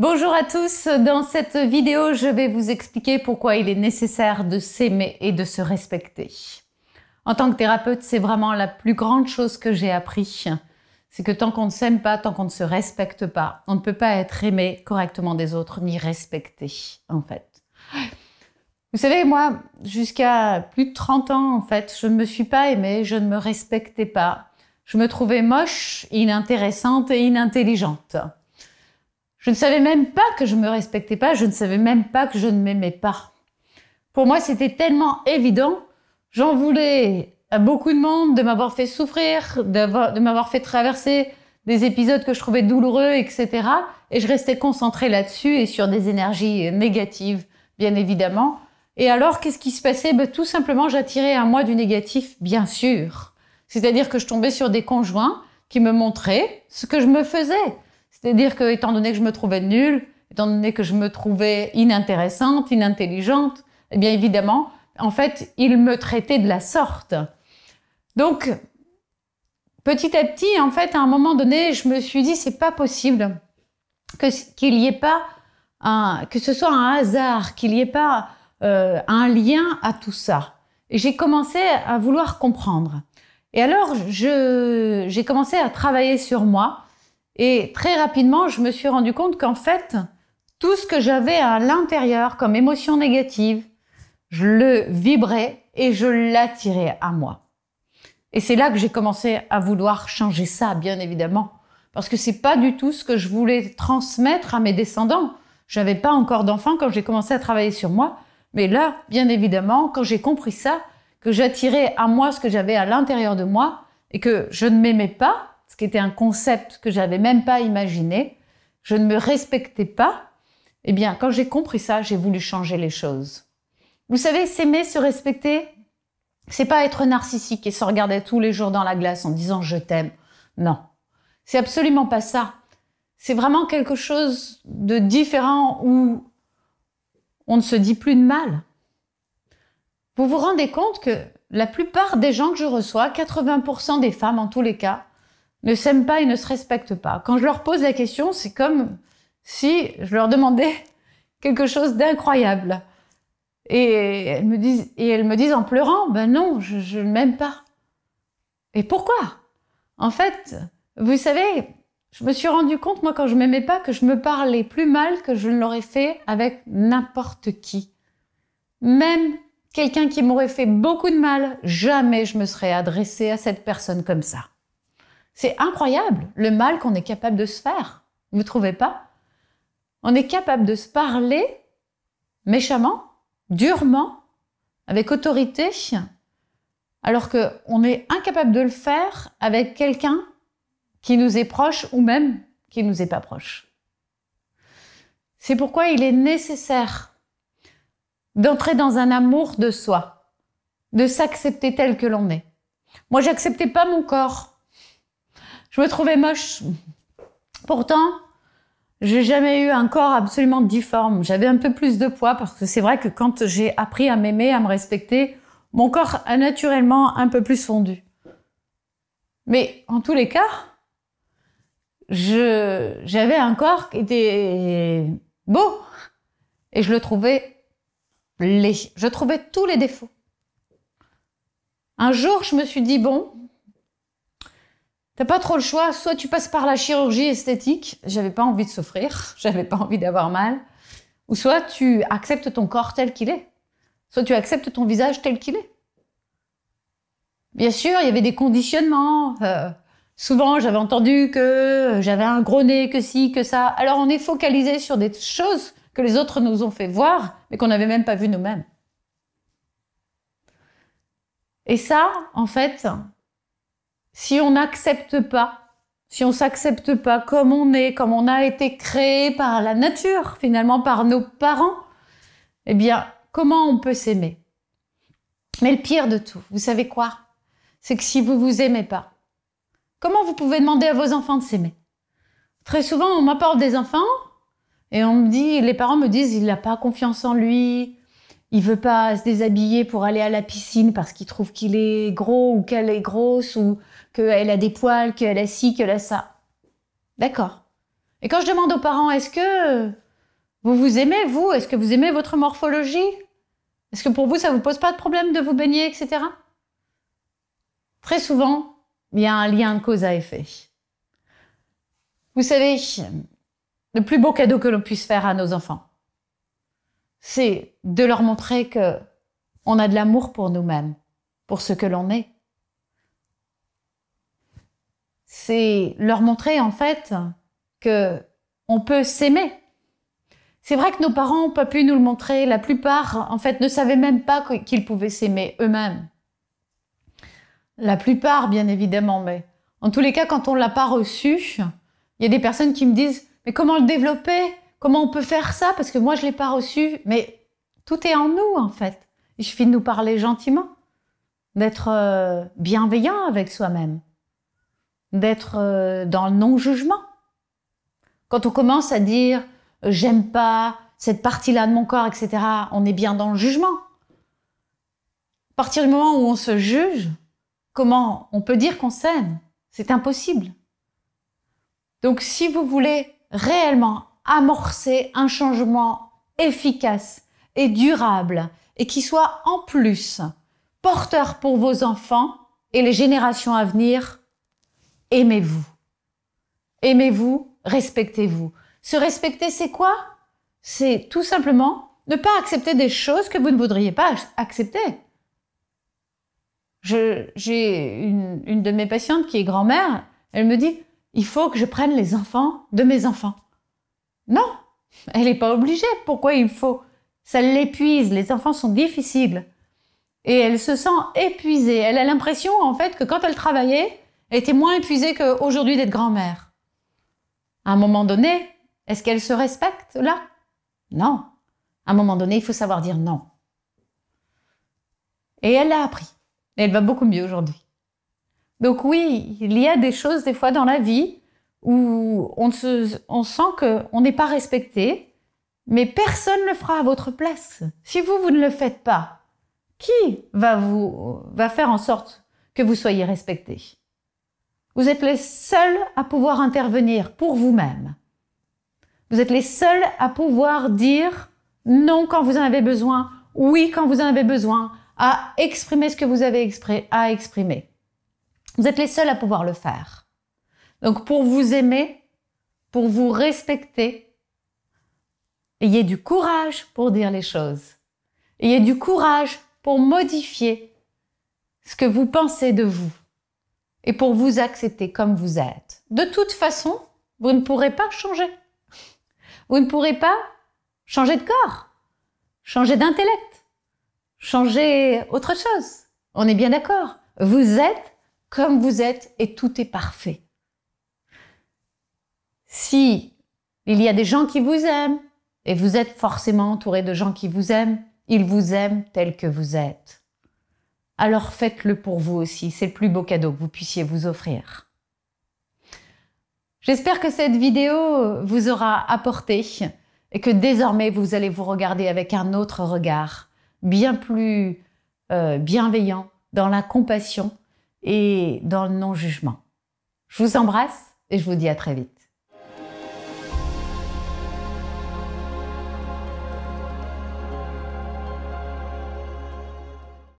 Bonjour à tous, dans cette vidéo je vais vous expliquer pourquoi il est nécessaire de s'aimer et de se respecter. En tant que thérapeute, c'est vraiment la plus grande chose que j'ai appris, c'est que tant qu'on ne s'aime pas, tant qu'on ne se respecte pas, on ne peut pas être aimé correctement des autres ni respecté en fait. Vous savez, moi, jusqu'à plus de 30 ans, en fait, je ne me suis pas aimée, je ne me respectais pas. Je me trouvais moche, inintéressante et inintelligente. Je ne savais même pas que je me respectais pas, je ne savais même pas que je ne m'aimais pas. Pour moi, c'était tellement évident. J'en voulais à beaucoup de monde de m'avoir fait souffrir, de m'avoir fait traverser des épisodes que je trouvais douloureux, etc. Et je restais concentrée là-dessus et sur des énergies euh, négatives, bien évidemment. Et alors, qu'est-ce qui se passait ben, Tout simplement, j'attirais à moi du négatif, bien sûr. C'est-à-dire que je tombais sur des conjoints qui me montraient ce que je me faisais. C'est-à-dire que, étant donné que je me trouvais nulle, étant donné que je me trouvais inintéressante, inintelligente, eh bien évidemment, en fait, il me traitait de la sorte. Donc, petit à petit, en fait, à un moment donné, je me suis dit, c'est pas possible que qu'il y ait pas un, que ce soit un hasard, qu'il n'y ait pas euh, un lien à tout ça. Et j'ai commencé à vouloir comprendre. Et alors, j'ai commencé à travailler sur moi. Et très rapidement, je me suis rendu compte qu'en fait, tout ce que j'avais à l'intérieur comme émotion négative, je le vibrais et je l'attirais à moi. Et c'est là que j'ai commencé à vouloir changer ça, bien évidemment. Parce que c'est pas du tout ce que je voulais transmettre à mes descendants. J'avais pas encore d'enfants quand j'ai commencé à travailler sur moi. Mais là, bien évidemment, quand j'ai compris ça, que j'attirais à moi ce que j'avais à l'intérieur de moi et que je ne m'aimais pas, qui était un concept que j'avais même pas imaginé, je ne me respectais pas, eh bien, quand j'ai compris ça, j'ai voulu changer les choses. Vous savez, s'aimer, se respecter, c'est pas être narcissique et se regarder tous les jours dans la glace en disant je t'aime. Non. C'est absolument pas ça. C'est vraiment quelque chose de différent où on ne se dit plus de mal. Vous vous rendez compte que la plupart des gens que je reçois, 80% des femmes en tous les cas, ne s'aiment pas et ne se respectent pas. Quand je leur pose la question, c'est comme si je leur demandais quelque chose d'incroyable. Et elles me disent, en pleurant, ben non, je ne m'aime pas. Et pourquoi En fait, vous savez, je me suis rendu compte, moi, quand je m'aimais pas, que je me parlais plus mal que je ne l'aurais fait avec n'importe qui. Même quelqu'un qui m'aurait fait beaucoup de mal, jamais je me serais adressée à cette personne comme ça. C'est incroyable le mal qu'on est capable de se faire. Vous ne trouvez pas On est capable de se parler méchamment, durement, avec autorité, alors qu'on est incapable de le faire avec quelqu'un qui nous est proche ou même qui ne nous est pas proche. C'est pourquoi il est nécessaire d'entrer dans un amour de soi, de s'accepter tel que l'on est. Moi, j'acceptais pas mon corps. Je me trouvais moche. Pourtant, j'ai jamais eu un corps absolument difforme. J'avais un peu plus de poids parce que c'est vrai que quand j'ai appris à m'aimer, à me respecter, mon corps a naturellement un peu plus fondu. Mais en tous les cas, j'avais un corps qui était beau et je le trouvais laid. Je trouvais tous les défauts. Un jour, je me suis dit, bon, pas trop le choix, soit tu passes par la chirurgie esthétique, j'avais pas envie de souffrir, j'avais pas envie d'avoir mal, ou soit tu acceptes ton corps tel qu'il est, soit tu acceptes ton visage tel qu'il est. Bien sûr, il y avait des conditionnements. Euh, souvent, j'avais entendu que j'avais un gros nez, que si, que ça. Alors, on est focalisé sur des choses que les autres nous ont fait voir, mais qu'on n'avait même pas vu nous-mêmes. Et ça, en fait, si on n'accepte pas, si on s'accepte pas comme on est, comme on a été créé par la nature, finalement par nos parents, eh bien, comment on peut s'aimer Mais le pire de tout, vous savez quoi C'est que si vous vous aimez pas, comment vous pouvez demander à vos enfants de s'aimer Très souvent, on m'apporte des enfants et on me dit, les parents me disent, il n'a pas confiance en lui, il veut pas se déshabiller pour aller à la piscine parce qu'il trouve qu'il est gros ou qu'elle est grosse ou qu'elle a des poils, qu'elle a ci, qu'elle a ça. D'accord. Et quand je demande aux parents, est-ce que vous vous aimez, vous Est-ce que vous aimez votre morphologie Est-ce que pour vous, ça ne vous pose pas de problème de vous baigner, etc. Très souvent, il y a un lien de cause à effet. Vous savez, le plus beau cadeau que l'on puisse faire à nos enfants, c'est de leur montrer que on a de l'amour pour nous-mêmes, pour ce que l'on est, c'est leur montrer en fait que on peut s'aimer. C'est vrai que nos parents n'ont pas pu nous le montrer. La plupart, en fait, ne savaient même pas qu'ils pouvaient s'aimer eux-mêmes. La plupart, bien évidemment, mais en tous les cas, quand on l'a pas reçu, il y a des personnes qui me disent mais comment le développer Comment on peut faire ça Parce que moi, je l'ai pas reçu. Mais tout est en nous, en fait. Il suffit de nous parler gentiment, d'être euh, bienveillant avec soi-même d'être euh, dans le non-jugement. Quand on commence à dire euh, j'aime pas cette partie-là de mon corps, etc., on est bien dans le jugement. À partir du moment où on se juge, comment on peut dire qu'on s'aime C'est impossible. Donc si vous voulez réellement amorcer un changement efficace et durable et qui soit en plus porteur pour vos enfants et les générations à venir, aimez-vous. Aimez-vous, respectez-vous. Se respecter, c'est quoi C'est tout simplement ne pas accepter des choses que vous ne voudriez pas accepter. J'ai une, de mes patientes qui est grand-mère, elle me dit, il faut que je prenne les enfants de mes enfants. Non, elle n'est pas obligée. Pourquoi il faut Ça l'épuise, les enfants sont difficiles. Et elle se sent épuisée. Elle a l'impression en fait que quand elle travaillait, elle était moins épuisée qu'aujourd'hui d'être grand-mère. À un moment donné, est-ce qu'elle se respecte là Non. À un moment donné, il faut savoir dire non. Et elle l'a appris. Et elle va beaucoup mieux aujourd'hui. Donc oui, il y a des choses des fois dans la vie où on, sent qu'on n'est pas respecté, mais personne ne le fera à votre place. Si vous, vous ne le faites pas, qui va, vous, va faire en sorte que vous soyez respecté vous êtes les seuls à pouvoir intervenir pour vous-même. Vous êtes les seuls à pouvoir dire non quand vous en avez besoin, oui quand vous en avez besoin, à exprimer ce que vous avez expré à exprimer. Vous êtes les seuls à pouvoir le faire. Donc pour vous aimer, pour vous respecter, ayez du courage pour dire les choses. Ayez du courage pour modifier ce que vous pensez de vous et pour vous accepter comme vous êtes. De toute façon, vous ne pourrez pas changer. Vous ne pourrez pas changer de corps, changer d'intellect, changer autre chose. On est bien d'accord. Vous êtes comme vous êtes et tout est parfait. Si il y a des gens qui vous aiment, et vous êtes forcément entouré de gens qui vous aiment, ils vous aiment tel que vous êtes alors faites-le pour vous aussi. C'est le plus beau cadeau que vous puissiez vous offrir. J'espère que cette vidéo vous aura apporté et que désormais vous allez vous regarder avec un autre regard, bien plus euh, bienveillant, dans la compassion et dans le non-jugement. Je vous embrasse et je vous dis à très vite.